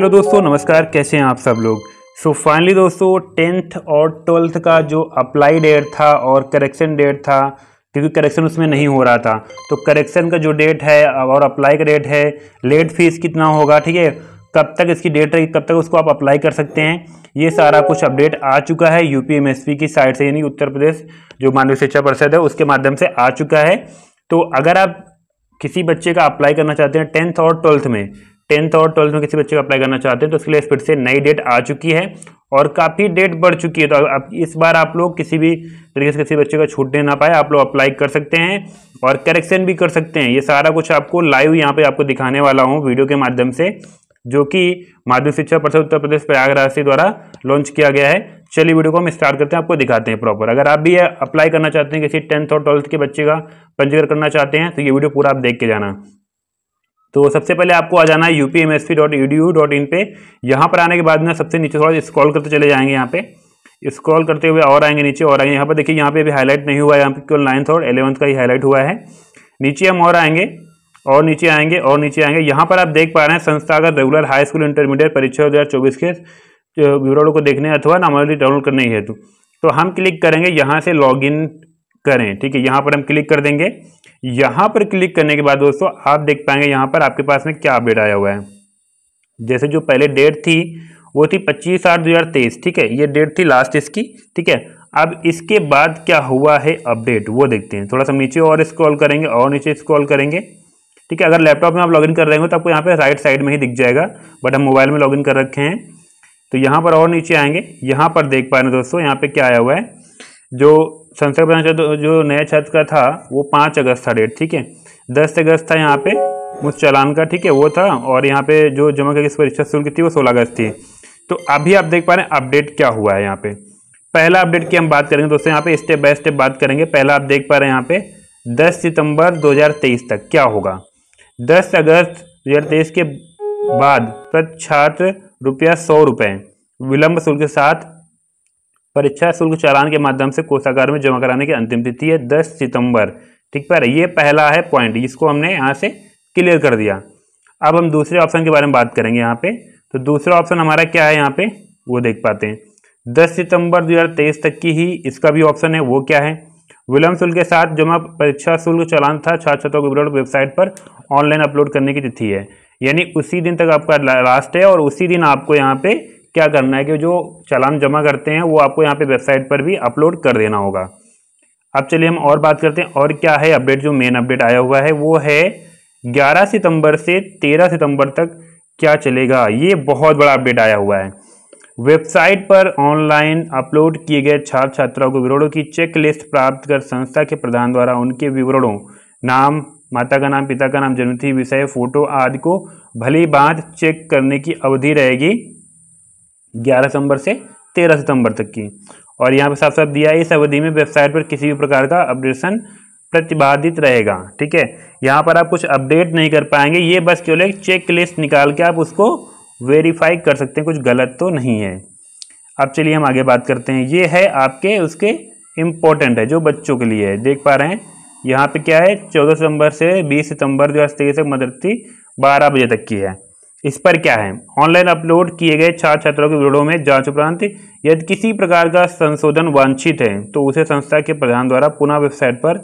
hello दोस्तों नमस्कार कैसे हैं आप सब लोग सो so फाइनली दोस्तों टेंथ और ट्वेल्थ का जो अप्लाई डेट था और करेक्शन डेट था क्योंकि करेक्शन उसमें नहीं हो रहा था तो करेक्शन का जो डेट है और अप्लाई का डेट है लेट फीस कितना होगा ठीक है कब तक इसकी डेट रहेगी कब तक उसको आप अप्लाई कर सकते हैं ये सारा कुछ अपडेट आ चुका है यू की साइड से यानी उत्तर प्रदेश जो मानव शिक्षा परिषद है उसके माध्यम से आ चुका है तो अगर आप किसी बच्चे का अप्लाई करना चाहते हैं टेंथ और ट्वेल्थ में टेंथ और ट्वेल्थ में किसी बच्चे को अप्लाई करना चाहते हैं तो उसके लिए फिर से नई डेट आ चुकी है और काफ़ी डेट बढ़ चुकी है तो अब इस बार आप लोग किसी भी तरीके से किसी बच्चे का छूटने ना पाए आप लोग अप्लाई कर सकते हैं और करेक्शन भी कर सकते हैं ये सारा कुछ आपको लाइव यहाँ पे आपको दिखाने वाला हूँ वीडियो के माध्यम से जो कि माध्यमिक शिक्षा परिषद उत्तर प्रदेश प्रयागराज से द्वारा लॉन्च किया गया है चलिए वीडियो को हम स्टार्ट करते हैं आपको दिखाते हैं प्रॉपर अगर आप भी अप्लाई करना चाहते हैं किसी टेंथ और ट्वेल्थ के बच्चे का पंजीकरण करना चाहते हैं तो ये वीडियो पूरा आप देख के जाना तो सबसे पहले आपको आ जाना है U P M S P dot E D U dot in पर यहाँ पर आने के बाद ना सबसे नीचे थोड़ा स्क्रॉल करते चले जाएंगे यहाँ पे स्क्रॉल करते हुए और आएंगे नीचे और आएंगे यहाँ पर देखिए यहाँ पे अभी हाईलाइट नहीं हुआ है यहाँ पे केवल नाइन्थ और एलेवंथ का ही हाईलाइट हुआ है नीचे हम और आएंगे और नीचे आएंगे और नीचे आएंगे यहाँ पर आप देख पा रहे हैं संस्थागत रेगुलर हाई स्कूल इंटरमीडिएट परीक्षा दो हज़ार चौबीस के विवरणों को देखने अथवा नामावली डाउनलोड करने हेतु तो हम क्लिक करेंगे यहाँ से इन करें ठीक है यहाँ पर हम क्लिक कर देंगे यहाँ पर क्लिक करने के बाद दोस्तों आप देख पाएंगे यहां पर आपके पास में क्या अपडेट आया हुआ है जैसे जो पहले डेट थी वो थी पच्चीस आठ दो हज़ार तेईस ठीक है ये डेट थी लास्ट इसकी ठीक है अब इसके बाद क्या हुआ है अपडेट वो देखते हैं थोड़ा सा नीचे और स्क्रॉल करेंगे और नीचे स्क्रॉल करेंगे ठीक है अगर लैपटॉप में आप लॉगिन कर रहे हो तो आपको यहाँ पे राइट साइड में ही दिख जाएगा बट हम मोबाइल में लॉगिन कर रखे हैं तो यहाँ पर और नीचे आएंगे यहाँ पर देख पा रहे हैं दोस्तों यहाँ पे क्या आया हुआ है जो संसद प्रधान जो नया छात्र का था वो पाँच अगस्त था डेट ठीक है दस अगस्त था यहाँ पे उस चालान का ठीक है वो था और यहाँ पे जो जमा करके परीक्षा शुल्क थी वो सोलह अगस्त थी तो अभी आप देख पा रहे हैं अपडेट क्या हुआ है यहाँ पे पहला अपडेट की हम बात करेंगे दोस्तों यहाँ पे स्टेप बाय स्टेप बात करेंगे पहला आप देख पा रहे हैं यहाँ पे दस सितंबर दो तक क्या होगा दस अगस्त दो के बाद प्रति छात्र रुपया सौ रुपये विलंब शुल्क के साथ परीक्षा शुल्क चालान के माध्यम से कोषागार में जमा कराने की अंतिम तिथि है दस सितंबर ठीक पर ये पहला है पॉइंट इसको हमने यहाँ से क्लियर कर दिया अब हम दूसरे ऑप्शन के बारे में बात करेंगे यहाँ पे तो दूसरा ऑप्शन हमारा क्या है यहाँ पे वो देख पाते हैं दस सितंबर 2023 तक की ही इसका भी ऑप्शन है वो क्या है विलम्ब शुल्क के साथ जमा परीक्षा शुल्क चालान था छात्र छात्रों के विवरण वेबसाइट पर ऑनलाइन अपलोड करने की तिथि है यानी उसी दिन तक आपका लास्ट है और उसी दिन आपको यहाँ पे क्या करना है कि जो चालान जमा करते हैं वो आपको यहाँ पे वेबसाइट पर भी अपलोड कर देना होगा अब चलिए हम और बात करते हैं और क्या है अपडेट जो मेन अपडेट आया हुआ है वो है 11 सितंबर से 13 सितंबर तक क्या चलेगा ये बहुत बड़ा अपडेट आया हुआ है वेबसाइट पर ऑनलाइन अपलोड किए गए छात्र छात्राओं के विवरणों की चेक लिस्ट प्राप्त कर संस्था के प्रधान द्वारा उनके विवरणों नाम माता का नाम पिता का नाम जन्मतिथि विषय फोटो आदि को भली बात चेक करने की अवधि रहेगी ग्यारह सितंबर से तेरह सितंबर तक की और यहाँ पे साफ साफ दिया है इस अवधि में वेबसाइट पर किसी भी प्रकार का अपडेशन प्रतिबाधित रहेगा ठीक है यहाँ पर आप कुछ अपडेट नहीं कर पाएंगे ये बस केवल एक चेक लिस्ट निकाल के आप उसको वेरीफाई कर सकते हैं कुछ गलत तो नहीं है अब चलिए हम आगे बात करते हैं ये है आपके उसके इम्पोर्टेंट है जो बच्चों के लिए है देख पा रहे हैं यहाँ पे क्या है चौदह सितंबर से बीस सितंबर दो हज़ार तेईस तक मदरती बारह बजे तक की है इस पर क्या है ऑनलाइन अपलोड किए गए छात्र छात्राओं के विवरणों में जांच उपरांत यदि किसी प्रकार का संशोधन वांछित है तो उसे संस्था के प्रधान द्वारा पुनः वेबसाइट पर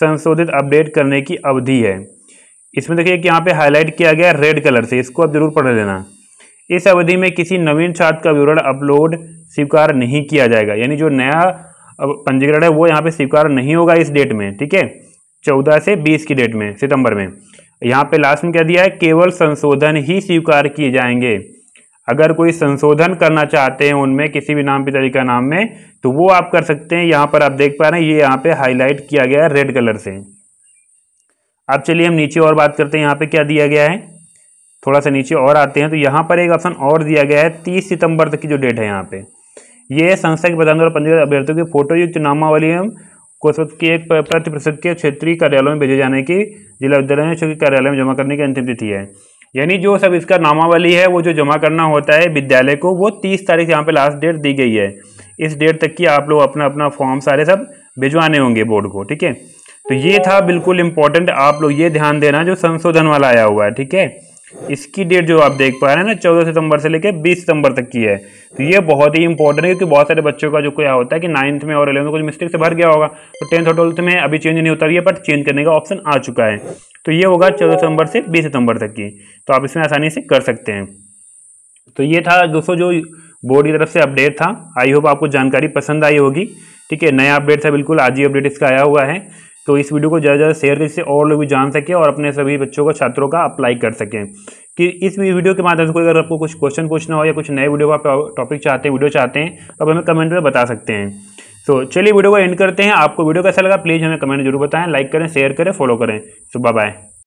संशोधित अपडेट करने की अवधि है इसमें देखिए कि यहाँ पे हाईलाइट किया गया रेड कलर से इसको आप जरूर पढ़ लेना इस अवधि में किसी नवीन छात्र का विवरण अपलोड स्वीकार नहीं किया जाएगा यानी जो नया पंजीकरण है वो यहाँ पे स्वीकार नहीं होगा इस डेट में ठीक है चौदह से बीस की डेट में सितंबर में यहाँ पे लास्ट में क्या दिया है केवल संशोधन ही स्वीकार किए जाएंगे अगर कोई संशोधन करना चाहते हैं उनमें किसी भी नाम पिताजी का नाम में तो वो आप कर सकते हैं यहाँ पर आप देख पा रहे हैं ये यहाँ पे हाईलाइट किया गया है रेड कलर से अब चलिए हम नीचे और बात करते हैं यहाँ पे क्या दिया गया है थोड़ा सा नीचे और आते हैं तो यहाँ पर एक ऑप्शन और दिया गया है तीस सितंबर तक की जो डेट है यहाँ पे ये संस्था के प्रधान द्वारा पंजीकृत अभ्यर्थियों की फोटोयुक्त नामावली एवं कोषपत्र की एक प्रति प्रतिशत के क्षेत्रीय कार्यालयों में भेजे जाने की जिला में क्षेत्रीय कार्यालय में जमा करने की अंतिम तिथि है यानी जो सब इसका नामावली है वो जो जमा करना होता है विद्यालय को वो तीस तारीख यहाँ पे लास्ट डेट दी गई है इस डेट तक की आप लोग अपना अपना फॉर्म सारे सब भिजवाने होंगे बोर्ड को ठीक है तो ये था बिल्कुल इम्पोर्टेंट आप लोग ये ध्यान देना जो संशोधन वाला आया हुआ है ठीक है इसकी डेट जो आप देख पा रहे हैं ना चौदह सितंबर से लेकर बीस सितंबर तक की है तो ये बहुत ही इंपॉर्टेंट है क्योंकि बहुत सारे बच्चों का जो क्या होता है कि नाइन्थ में और इलेवंथ में कुछ मिस्टेक से भर गया होगा तो टेंथ और ट्वेल्थ में अभी चेंज नहीं होता है बट चेंज करने का ऑप्शन आ चुका है तो ये होगा चौदह सितंबर से बीस सितंबर तक की तो आप इसमें आसानी से कर सकते हैं तो ये था दोस्तों जो बोर्ड की तरफ से अपडेट था आई होप आपको जानकारी पसंद आई होगी ठीक है नया अपडेट था बिल्कुल आज ही अपडेट इसका आया हुआ है तो इस वीडियो को ज़्यादा ज़्यादा शेयर जिससे और लोग भी जान सकें और अपने सभी बच्चों का छात्रों का अप्लाई कर सकें कि इस वीडियो के माध्यम से कोई अगर आपको कुछ क्वेश्चन पूछना हो या कुछ नए वीडियो का टॉपिक चाहते हैं वीडियो चाहते हैं तो आप हमें कमेंट में बता सकते हैं तो चलिए वीडियो को एंड करते हैं आपको वीडियो कैसा लगा प्लीज़ हमें कमेंट जरूर बताएं लाइक करें शेयर करें फॉलो करें सुबह तो बाय